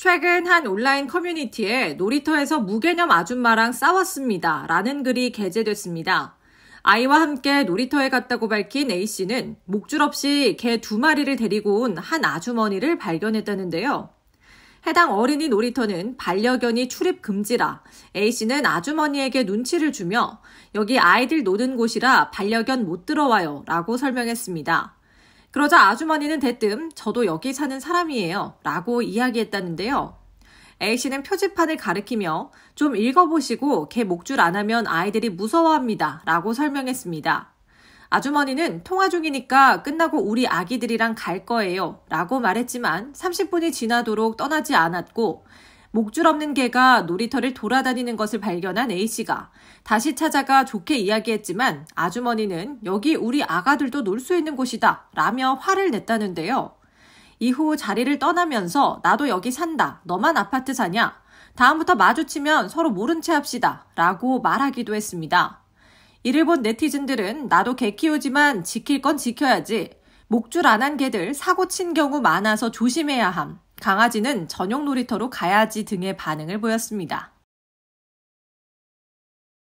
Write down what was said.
최근 한 온라인 커뮤니티에 놀이터에서 무개념 아줌마랑 싸웠습니다. 라는 글이 게재됐습니다. 아이와 함께 놀이터에 갔다고 밝힌 A씨는 목줄 없이 개 두 마리를 데리고 온 한 아주머니를 발견했다는데요. 해당 어린이 놀이터는 반려견이 출입 금지라 A씨는 아주머니에게 눈치를 주며 여기 아이들 노는 곳이라 반려견 못 들어와요 라고 설명했습니다. 그러자 아주머니는 대뜸 저도 여기 사는 사람이에요 라고 이야기했다는데요. A씨는 표지판을 가리키며 좀 읽어보시고 개 목줄 안 하면 아이들이 무서워합니다 라고 설명했습니다. 아주머니는 통화 중이니까 끝나고 우리 아기들이랑 갈 거예요 라고 말했지만 30분이 지나도록 떠나지 않았고 목줄 없는 개가 놀이터를 돌아다니는 것을 발견한 A씨가 다시 찾아가 좋게 이야기했지만 아주머니는 여기 우리 아가들도 놀 수 있는 곳이다 라며 화를 냈다는데요. 이후 자리를 떠나면서 나도 여기 산다. 너만 아파트 사냐? 다음부터 마주치면 서로 모른 채 합시다. 라고 말하기도 했습니다. 이를 본 네티즌들은 나도 개 키우지만 지킬 건 지켜야지. 목줄 안 한 개들 사고 친 경우 많아서 조심해야 함. 강아지는 전용 놀이터로 가야지 등의 반응을 보였습니다.